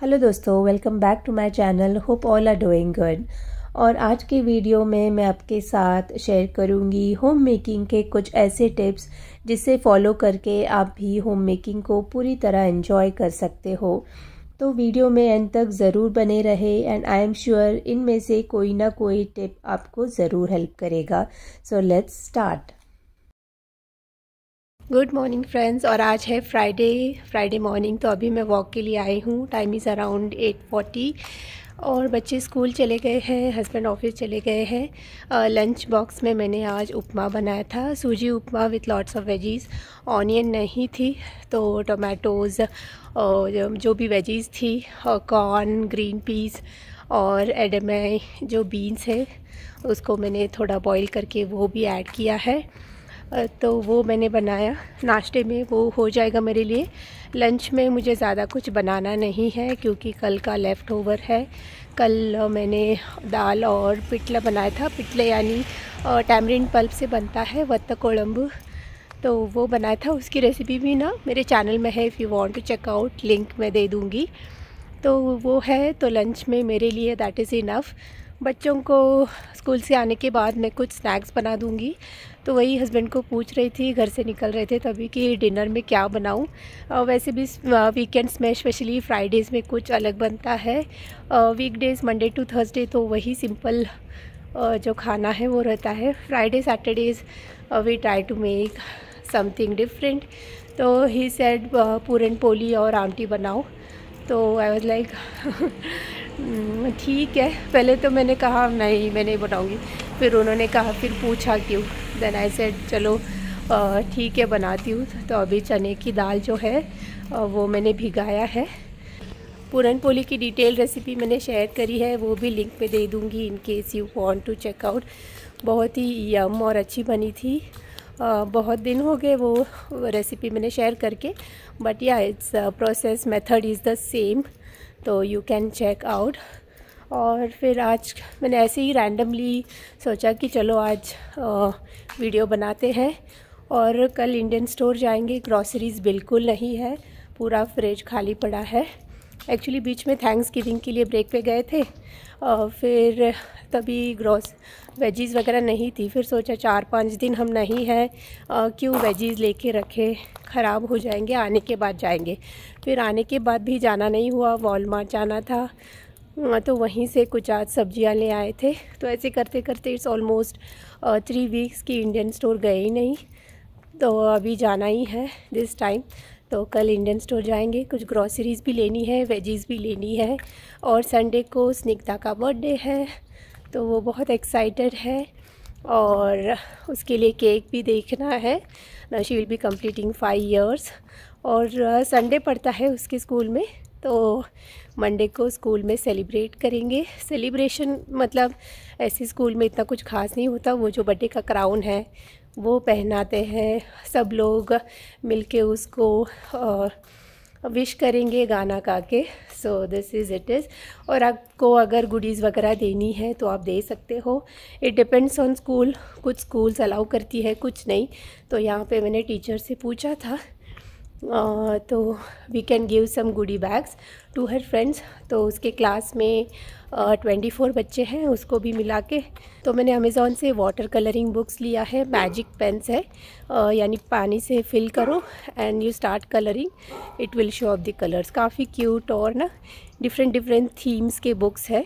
hello दोस्तों welcome back to my channel hope all are doing good और आज के वीडियो में मैं आपके साथ शेयर करूंगी होम मेकिंग के कुछ ऐसे टिप्स जिसे फॉलो करके आप भी होम मेकिंग को पूरी तरह एंजॉय कर सकते हो तो वीडियो में एंड तक ज़रूर बने रहे एंड आई एम श्योर इनमें से कोई ना कोई टिप आपको ज़रूर हेल्प करेगा so let's start good morning friends और आज है फ्राइडे फ्राइडे मॉर्निंग तो अभी मैं वॉक के लिए आई हूँ time is around eight forty और बच्चे स्कूल चले गए हैं हस्बैंड ऑफिस चले गए हैं लंच uh, बॉक्स में मैंने आज उपमा बनाया था सूजी upma with lots of veggies onion नहीं थी तो टोमेटोज़ और जो भी वेजीज़ थी कॉर्न ग्रीन पीस और एडमे जो बीन्स है उसको मैंने थोड़ा बॉईल करके वो भी ऐड किया है तो वो मैंने बनाया नाश्ते में वो हो जाएगा मेरे लिए लंच में मुझे ज़्यादा कुछ बनाना नहीं है क्योंकि कल का लेफ़्ट ओवर है कल मैंने दाल और पिटला बनाया था पिटले यानी टैमरिन पल्प से बनता है वत्त कोलम्ब तो वो बनाया था उसकी रेसिपी भी ना मेरे चैनल में है if you want to check out link मैं दे दूँगी तो वो है तो लंच में मेरे लिए दैट इज़ इनफ़ बच्चों को स्कूल से आने के बाद मैं कुछ स्नैक्स बना दूँगी तो वही हस्बैंड को पूछ रही थी घर से निकल रहे थे तभी कि डिनर में क्या बनाऊँ वैसे भी वीकेंड्स में स्पेशली फ्राइडेज़ में कुछ अलग बनता है वीकडेज़ मंडे टू थर्सडे तो वही सिंपल जो खाना है वो रहता है Friday Saturdays we try to make something different तो ही सेड पूरन पोली और आमटी बनाओ तो आई वॉज लाइक ठीक है पहले तो मैंने कहा नहीं मैं नहीं बनाऊँगी फिर उन्होंने कहा फिर पूछा क्यों देन आई सेड चलो ठीक है बनाती हूँ तो अभी चने की दाल जो है वो मैंने भिगाया है पूरन पोली की डिटेल रेसिपी मैंने शेयर करी है वो भी लिंक में दे दूँगी in case you want to check out बहुत ही यम और अच्छी बनी थी आ, बहुत दिन हो गए वो रेसिपी मैंने शेयर करके बट या it's process method is the same तो यू कैन चेक आउट और फिर आज मैंने ऐसे ही रैंडमली सोचा कि चलो आज वीडियो बनाते हैं और कल इंडियन स्टोर जाएंगे ग्रॉसरीज़ बिल्कुल नहीं है पूरा फ्रिज खाली पड़ा है एक्चुअली बीच में थैंक्स गिविंग के लिए ब्रेक पे गए थे और फिर तभी ग्रॉस वेजीज़ वगैरह नहीं थी फिर सोचा चार पाँच दिन हम नहीं हैं क्यों वेजीज़ लेके रखे ख़राब हो जाएंगे आने के बाद जाएंगे फिर आने के बाद भी जाना नहीं हुआ वॉलमार्ट जाना था हाँ, तो वहीं से कुछ आज सब्जियां ले आए थे तो ऐसे करते करते इट्स ऑलमोस्ट थ्री वीक्स की इंडियन स्टोर गए ही नहीं तो अभी जाना ही है दिस टाइम तो कल इंडियन स्टोर जाएंगे कुछ ग्रॉसरीज़ भी लेनी है वेजीज़ भी लेनी है और संडे को स्निग्धा का बर्थडे है तो वो बहुत एक्साइटेड है और उसके लिए केक भी देखना है she will be completing five years और संडे पड़ता है उसके स्कूल में तो मंडे को स्कूल में सेलिब्रेट करेंगे सेलिब्रेशन मतलब ऐसे स्कूल में इतना कुछ खास नहीं होता वो जो बर्थडे का क्राउन है वो पहनाते हैं सब लोग मिलके उसको और विश करेंगे गाना गा के so this is it is और आपको अगर गुडीज़ वगैरह देनी है तो आप दे सकते हो इट डिपेंड्स ऑन स्कूल कुछ स्कूल्स अलाउ करती है कुछ नहीं तो यहाँ पे मैंने टीचर से पूछा था तो we can give some goody bags to her friends तो उसके क्लास में ट्वेंटी uh, फोर बच्चे हैं उसको भी मिला के तो मैंने अमेज़ोन से वाटर कलरिंग बुक्स लिया है मैजिक पेंस है uh, यानी पानी से फिल करो and you start colouring it will show off the colours काफ़ी क्यूट और ना डिफरेंट डिफरेंट थीम्स के बुक्स है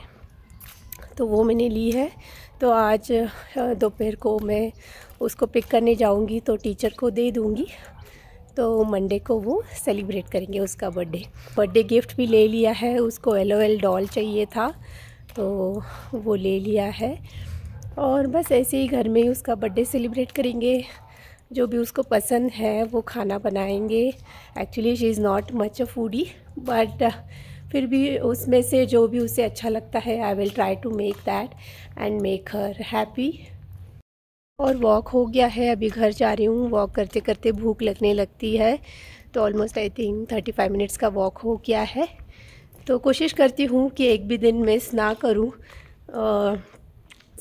तो वो मैंने ली है तो आज दोपहर को मैं उसको पिक करने जाऊँगी तो टीचर को दे दूँगी तो मंडे को वो सेलिब्रेट करेंगे उसका बर्थडे बर्थडे गिफ्ट भी ले लिया है उसको एल डॉल चाहिए था तो वो ले लिया है और बस ऐसे ही घर में ही उसका बर्थडे सेलिब्रेट करेंगे जो भी उसको पसंद है वो खाना बनाएंगे actually she is not much a foodie but फिर भी उसमें से जो भी उसे अच्छा लगता है I will try to make that and make her happy और वॉक हो गया है अभी घर जा रही हूँ वॉक करते करते भूख लगने लगती है तो almost I think thirty five minutes का वॉक हो गया है तो कोशिश करती हूँ कि एक भी दिन मिस ना करूँ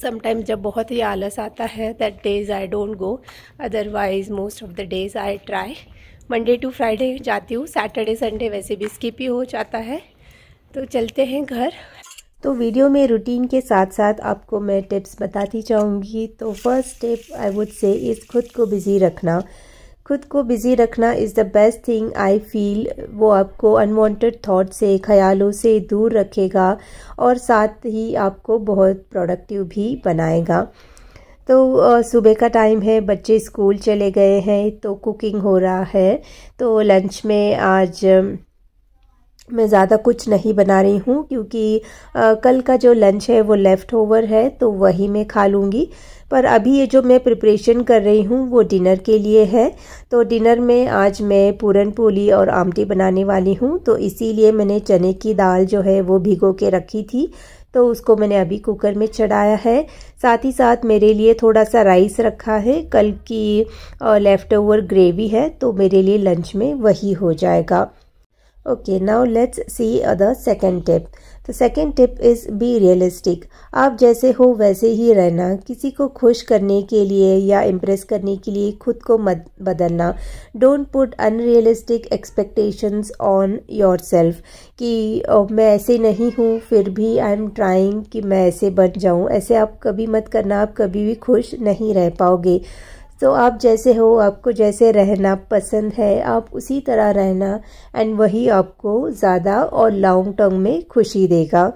समटाइम जब बहुत ही आलस आता है that days I don't go otherwise most of the days I try Monday to Friday जाती हूँ सैटरडे संडे वैसे भी स्किप ही हो जाता है तो चलते हैं घर तो वीडियो में रूटीन के साथ साथ आपको मैं टिप्स बताती चाहूँगी तो first tip I would say is खुद को बिज़ी रखना खुद को बिज़ी रखना is the best thing I feel वो आपको अनवांटेड थॉट से ख्यालों से दूर रखेगा और साथ ही आपको बहुत प्रोडक्टिव भी बनाएगा तो सुबह का टाइम है बच्चे स्कूल चले गए हैं तो कुकिंग हो रहा है तो लंच में आज मैं ज़्यादा कुछ नहीं बना रही हूँ क्योंकि आ, कल का जो लंच है वो लेफ़्ट ओवर है तो वही मैं खा लूँगी पर अभी ये जो मैं प्रिपरेशन कर रही हूँ वो डिनर के लिए है तो डिनर में आज मैं पूरन पूली और आमटी बनाने वाली हूँ तो इसीलिए मैंने चने की दाल जो है वो भिगो के रखी थी तो उसको मैंने अभी कुकर में चढ़ाया है साथ ही साथ मेरे लिए थोड़ा सा राइस रखा है कल की लेफ़्ट ओवर ग्रेवी है तो मेरे लिए लंच में वही हो जाएगा okay now let's see other second tip the second tip is be realistic आप जैसे हो वैसे ही रहना किसी को खुश करने के लिए या इम्प्रेस करने के लिए खुद को मत बदलना don't put unrealistic expectations on yourself कि मैं ऐसे नहीं हूँ फिर भी आई एम ट्राइंग कि मैं ऐसे बन जाऊँ ऐसे आप कभी मत करना आप कभी भी खुश नहीं रह पाओगे तो आप जैसे हो आपको जैसे रहना पसंद है आप उसी तरह रहना एंड वही आपको ज़्यादा और लॉन्ग टर्म में खुशी देगा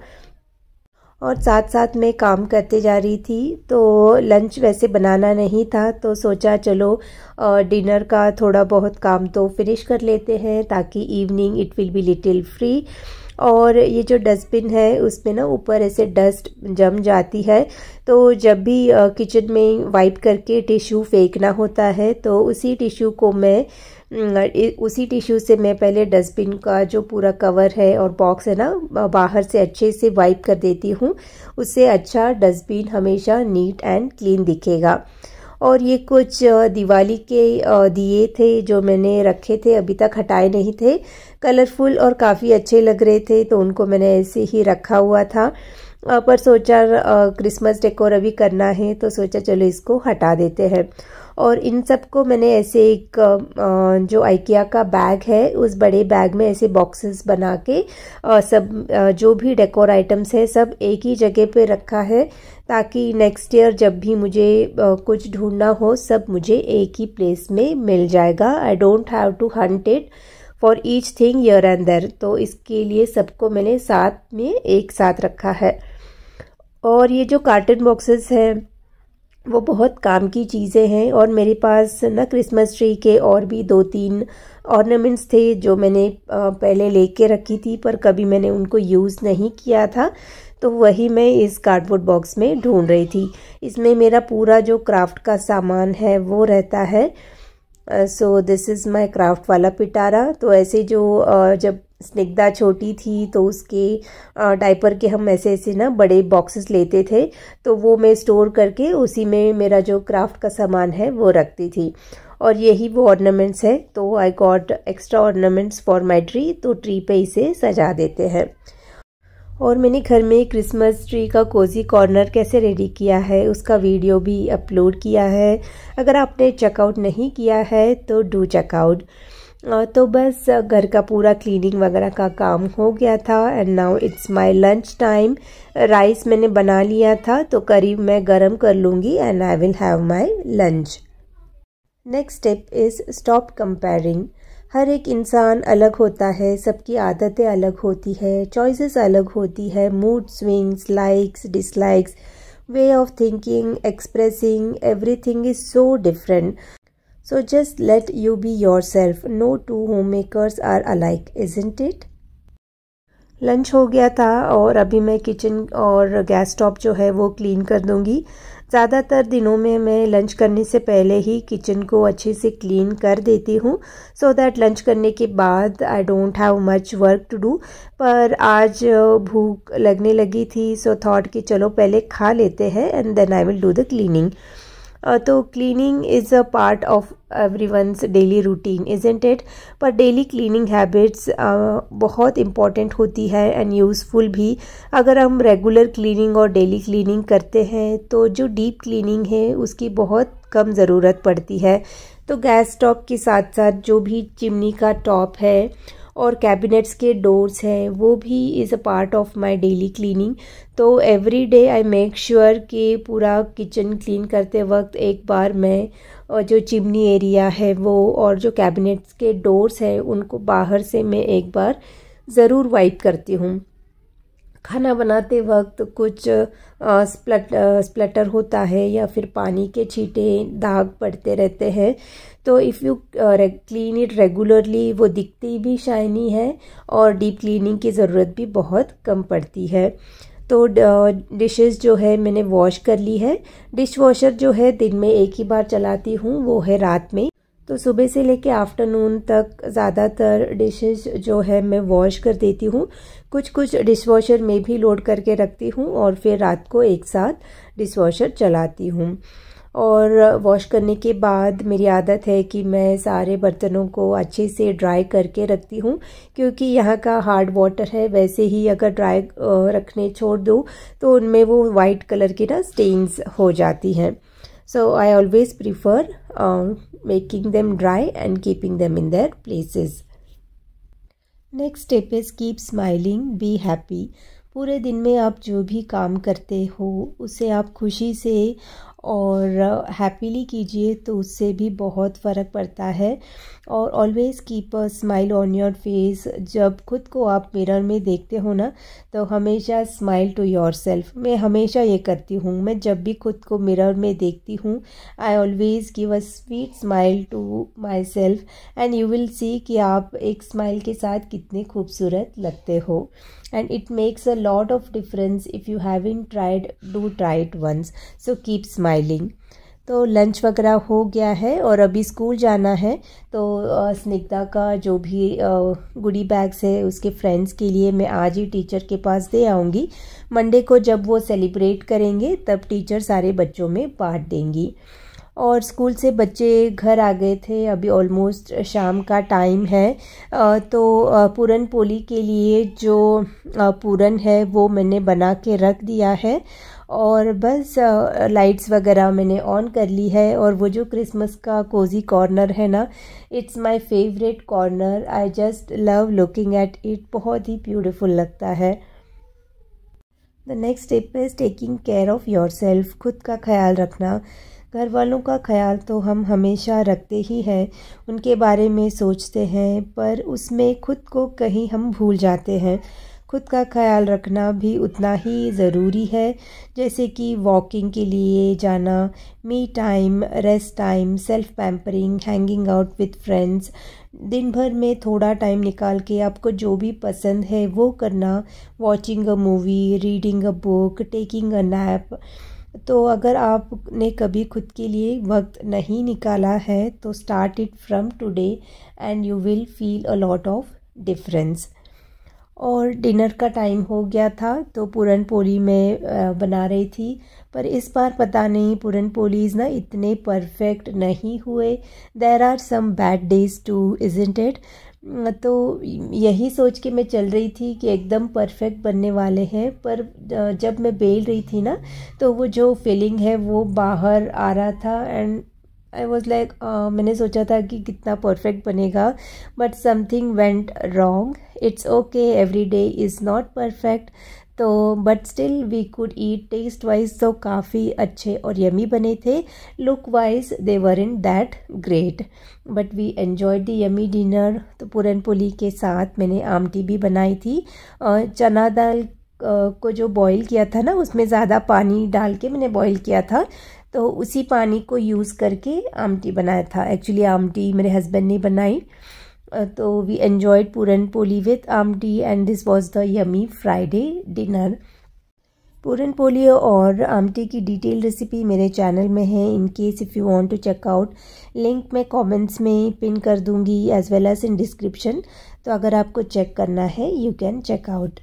और साथ साथ मैं काम करते जा रही थी तो लंच वैसे बनाना नहीं था तो सोचा चलो डिनर का थोड़ा बहुत काम तो फिनिश कर लेते हैं ताकि evening it will be little free और ये जो डस्टबिन है उसमें ना ऊपर ऐसे डस्ट जम जाती है तो जब भी किचन में वाइप करके टिश्यू फेंकना होता है तो उसी टिश्यू को मैं उसी टिश्यू से मैं पहले डस्टबिन का जो पूरा कवर है और बॉक्स है ना बाहर से अच्छे से वाइप कर देती हूँ उससे अच्छा डस्टबिन हमेशा नीट एंड क्लीन दिखेगा और ये कुछ दिवाली के दिए थे जो मैंने रखे थे अभी तक हटाए नहीं थे कलरफुल और काफ़ी अच्छे लग रहे थे तो उनको मैंने ऐसे ही रखा हुआ था पर सोचा क्रिसमस डेकोर अभी करना है तो सोचा चलो इसको हटा देते हैं और इन सब को मैंने ऐसे एक जो आइकिया का बैग है उस बड़े बैग में ऐसे बॉक्सेस बना के सब जो भी डेकोर आइटम्स है सब एक ही जगह पे रखा है ताकि नेक्स्ट ईयर जब भी मुझे कुछ ढूंढना हो सब मुझे एक ही प्लेस में मिल जाएगा I don't have to hunt it for each thing here and there तो इसके लिए सबको मैंने साथ में एक साथ रखा है और ये जो कार्टन बॉक्सेस हैं वो बहुत काम की चीज़ें हैं और मेरे पास ना क्रिसमस ट्री के और भी दो तीन ऑर्नामेंट्स थे जो मैंने पहले लेके रखी थी पर कभी मैंने उनको यूज़ नहीं किया था तो वही मैं इस कार्डबोर्ड बॉक्स में ढूंढ रही थी इसमें मेरा पूरा जो क्राफ्ट का सामान है वो रहता है so this is my craft वाला पिटारा तो ऐसे जो uh, जब स्निग्धा छोटी थी तो उसके डाइपर uh, के हम ऐसे ऐसे ना बड़े बॉक्सेस लेते थे तो वो मैं स्टोर करके उसी में मेरा जो क्राफ्ट का सामान है वो रखती थी और यही वो ऑर्नामेंट्स है तो I got extra ornaments for my tree तो ट्री पे इसे सजा देते हैं और मैंने घर में क्रिसमस ट्री का कोजी कॉर्नर कैसे रेडी किया है उसका वीडियो भी अपलोड किया है अगर आपने चेकआउट नहीं किया है तो डू चेकआउट तो बस घर का पूरा क्लीनिंग वगैरह का काम हो गया था and now it's my lunch time rice मैंने बना लिया था तो करीब मैं गरम कर लूँगी and I will have my lunch next step is stop comparing हर एक इंसान अलग होता है सबकी आदतें अलग होती है चॉइसेस अलग होती है mood swings likes dislikes way of thinking expressing everything is so different so just you be yourself no two homemakers are alike isn't it lunch हो गया था और अभी मैं किचन और गैस स्टॉप जो है वो क्लीन कर दूंगी ज़्यादातर दिनों में मैं लंच करने से पहले ही किचन को अच्छे से क्लीन कर देती हूँ सो दैट लंच करने के बाद I don't have much work to do पर आज भूख लगने लगी थी सो so थॉट कि चलो पहले खा लेते हैं and then I will do the cleaning Uh, तो cleaning is a part of everyone daily routine isn't it पर डेली क्लीनिंग हैबिट्स बहुत इम्पॉर्टेंट होती है एंड यूज़फुल भी अगर हम रेगुलर क्लीनिंग और डेली क्लीनिंग करते हैं तो जो डीप क्लीनिंग है उसकी बहुत कम ज़रूरत पड़ती है तो गैस टॉप के साथ साथ जो भी चिमनी का टॉप है और कैबिनेट्स के डोर्स हैं वो भी is a part of my daily cleaning तो every day I make sure कि पूरा किचन क्लीन करते वक्त एक बार मैं और जो चिमनी एरिया है वो और जो कैबिनेट्स के डोर्स हैं उनको बाहर से मैं एक बार ज़रूर वाइप करती हूँ खाना बनाते वक्त कुछ स्प्लट स्प्लटर होता है या फिर पानी के छींटे दाग पड़ते रहते हैं तो if you clean it regularly वो दिखती भी शाइनी है और डीप क्लीनिंग की ज़रूरत भी बहुत कम पड़ती है तो डिशेस uh, जो है मैंने वॉश कर ली है डिश वॉशर जो है दिन में एक ही बार चलाती हूँ वो है रात में तो सुबह से लेके आफ्टरनून तक ज़्यादातर डिशेस जो है मैं वॉश कर देती हूँ कुछ कुछ डिश वॉशर में भी लोड करके रखती हूँ और फिर रात को एक साथ डिश वॉशर चलाती हूँ और वॉश करने के बाद मेरी आदत है कि मैं सारे बर्तनों को अच्छे से ड्राई करके रखती हूँ क्योंकि यहाँ का हार्ड वाटर है वैसे ही अगर ड्राई रखने छोड़ दूँ तो उनमें वो वाइट कलर की ना स्टेन्स हो जाती हैं so I always prefer making them dry and keeping them in their places next step is keep smiling be happy पूरे दिन में आप जो भी काम करते हो उसे आप खुशी से और हैप्पीली कीजिए तो उससे भी बहुत फ़र्क पड़ता है और always keep a smile on your face जब खुद को आप मिरर में देखते हो ना तो हमेशा स्माइल टू योर सेल्फ मैं हमेशा ये करती हूँ मैं जब भी खुद को मिरर में देखती हूँ I always give a sweet smile to myself and you will see कि आप एक स्माइल के साथ कितने खूबसूरत लगते हो and it makes a lot of difference if you having tried do try it once so keep smile smiling तो लंच वगैरह हो गया है और अभी स्कूल जाना है तो स्निग्धा का जो भी गुडी बैग्स है उसके फ्रेंड्स के लिए मैं आज ही टीचर के पास दे आऊँगी मंडे को जब वो सेलिब्रेट करेंगे तब टीचर सारे बच्चों में बांट देंगी और स्कूल से बच्चे घर आ गए थे अभी ऑलमोस्ट शाम का टाइम है तो पूरन पोली के लिए जो पूरन है वो मैंने बना के रख दिया है और बस लाइट्स वगैरह मैंने ऑन कर ली है और वो जो क्रिसमस का कोजी कॉर्नर है ना it's my favourite corner I just love looking at it बहुत ही ब्यूटीफुल लगता है the next step is taking care of yourself खुद का ख्याल रखना घर वालों का ख्याल तो हम हमेशा रखते ही हैं उनके बारे में सोचते हैं पर उसमें खुद को कहीं हम भूल जाते हैं खुद का ख्याल रखना भी उतना ही ज़रूरी है जैसे कि वॉकिंग के लिए जाना me time rest time self pampering hanging out with friends दिन भर में थोड़ा टाइम निकाल के आपको जो भी पसंद है वो करना watching a movie reading a book taking a nap तो अगर आपने कभी खुद के लिए वक्त नहीं निकाला है तो start it from today and you will feel a lot of difference और डिनर का टाइम हो गया था तो पूरन पोली में बना रही थी पर इस बार पता नहीं पूरन पोलीज ना इतने परफेक्ट नहीं हुए there are some bad days too isn't it यही सोच के मैं चल रही थी कि एकदम परफेक्ट बनने वाले हैं पर जब मैं बेल रही थी ना तो वो जो फीलिंग है वो बाहर आ रहा था एंड आई वॉज लाइक मैंने सोचा था कि कितना परफेक्ट बनेगा but something went wrong it's okay every day is not perfect तो but still we could eat taste wise तो काफ़ी अच्छे और यमी बने थे look wise they weren't that great but we enjoy the yummy dinner तो पूरन पुली के साथ मैंने आमटी भी बनाई थी चना दाल को जो बॉईल किया था ना उसमें ज़्यादा पानी डाल के मैंने बॉईल किया था तो उसी पानी को यूज़ करके आमटी बनाया था एक्चुअली आमटी मेरे हस्बैंड ने बनाई तो we enjoyed puran poli with amti and this was the yummy Friday dinner puran poli और आमटी की डिटेल रेसिपी मेरे चैनल में है in case if you want to check out link मैं कमेंट्स में पिन कर दूंगी as well as in description तो अगर आपको चेक करना है यू कैन चेक आउट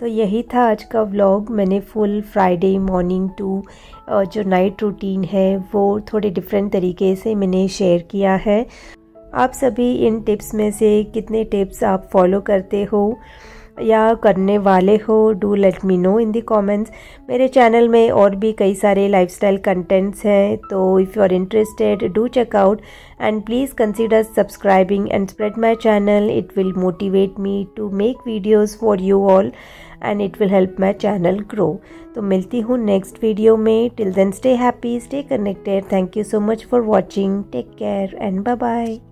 तो यही था आज का व्लॉग मैंने फुल फ्राइडे मॉर्निंग टू जो नाइट रूटीन है वो थोड़े डिफरेंट तरीके से मैंने शेयर किया है आप सभी इन टिप्स में से कितने टिप्स आप फॉलो करते हो या करने वाले हो do let me know in the comments मेरे चैनल में और भी कई सारे लाइफ स्टाइल कंटेंट्स हैं तो if you are interested do check out and please consider subscribing and spread my channel it will motivate me to make videos for you all and it will help my channel grow तो मिलती हूँ next video में till then stay happy stay connected thank you so much for watching take care and bye bye